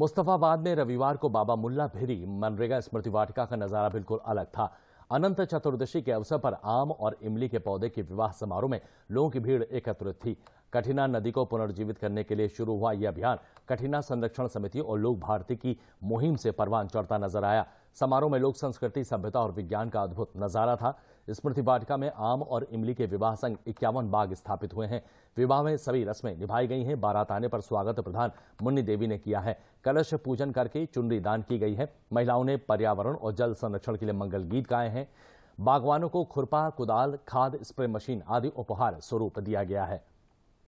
मुस्तफाबाद में रविवार को बाबा मुल्ला भेरी मनरेगा स्मृति वाटिका का नजारा बिल्कुल अलग था अनंत चतुर्दशी के अवसर पर आम और इमली के पौधे के विवाह समारोह में लोगों की भीड़ एकत्रित थी कठिना नदी को पुनर्जीवित करने के लिए शुरू हुआ यह अभियान कठिना संरक्षण समिति और लोक भारती की मुहिम से परवान चढ़ता नजर आया समारोह में लोक संस्कृति सभ्यता और विज्ञान का अद्भुत नजारा था स्मृति वाटिका में आम और इमली के विवाह संघ इक्यावन बाग स्थापित हुए हैं विवाह में सभी रस्में निभाई गई हैं बारात आने पर स्वागत प्रधान मुन्नी देवी ने किया है कलश पूजन करके चुनरी दान की गई है महिलाओं ने पर्यावरण और जल संरक्षण के लिए मंगल गीत गाए हैं बागवानों को खुरपा कुदाल खाद स्प्रे मशीन आदि उपहार स्वरूप दिया गया है